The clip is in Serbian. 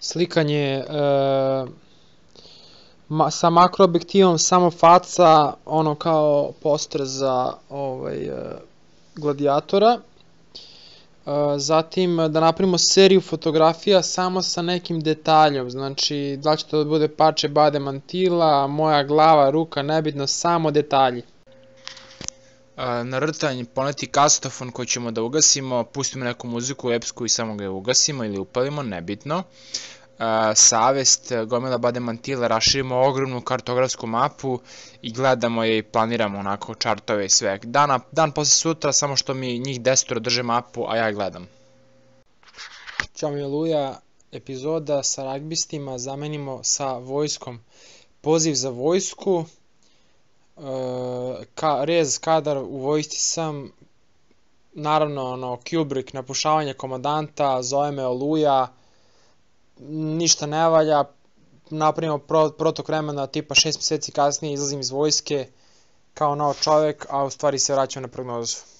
slikanje e, ma, sa makroobjektivom samo faca, ono kao poster za ovaj, e, gladijatora. E, zatim da napravimo seriju fotografija samo sa nekim detaljom, znači da li će to da bude pače bade mantila, moja glava, ruka, nebitno, samo detalji na rtanj poneti kastofon koji ćemo da ugasimo, pustimo neku muziku epsku i samo ga ugasimo ili upalimo, nebitno. Savest, gomila mantila, raširimo ogromnu kartografsku mapu i gledamo je i planiramo onako čartove i sve. Dana, dan posle sutra, samo što mi njih desetoro drže mapu, a ja gledam. Ćao mi je Luja, epizoda sa ragbistima zamenimo sa vojskom. Poziv za vojsku, e, ka, rez kadar u vojsti sam, naravno, ono, Kubrick, napušavanje komandanta zove me Oluja, ništa ne valja, napravimo pro, protok vremena tipa 6 meseci kasnije izlazim iz vojske kao nov čovek, a u stvari se vraćam na prognozu.